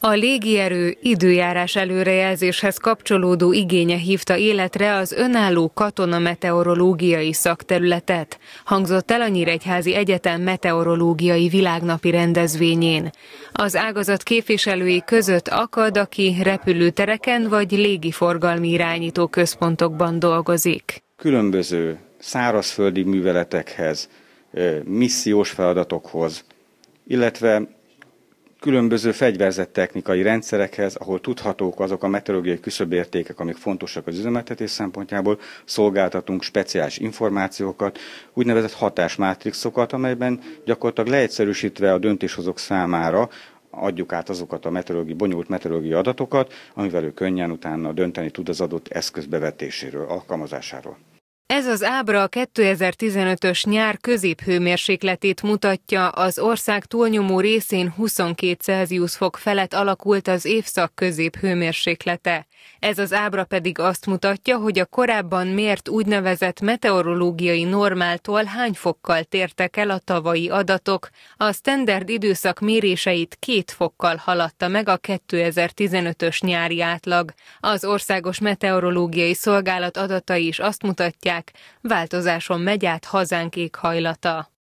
A légierő időjárás előrejelzéshez kapcsolódó igénye hívta életre az önálló meteorológiai szakterületet, hangzott el a Nyíregyházi Egyetem meteorológiai világnapi rendezvényén. Az ágazat képviselői között akad, aki repülőtereken vagy légiforgalmi irányító központokban dolgozik. Különböző szárazföldi műveletekhez, missziós feladatokhoz, illetve különböző fegyverzett technikai rendszerekhez, ahol tudhatók azok a meteorológiai küszöbértékek, amik fontosak az üzemeltetés szempontjából, szolgáltatunk speciális információkat, úgynevezett hatásmátrixokat, amelyben gyakorlatilag leegyszerűsítve a döntéshozók számára adjuk át azokat a meteorológiai, bonyolult meteorológiai adatokat, amivel ő könnyen utána dönteni tud az adott eszköz bevetéséről, alkalmazásáról. Ez az ábra a 2015-ös nyár középhőmérsékletét mutatja, az ország túlnyomó részén 22 Celsius fok felett alakult az évszak középhőmérséklete. Ez az ábra pedig azt mutatja, hogy a korábban mért úgynevezett meteorológiai normáltól hány fokkal tértek el a tavalyi adatok, a standard időszak méréseit két fokkal haladta meg a 2015-ös nyári átlag. Az Országos Meteorológiai Szolgálat adatai is azt mutatják, változáson megy át hazánk éghajlata.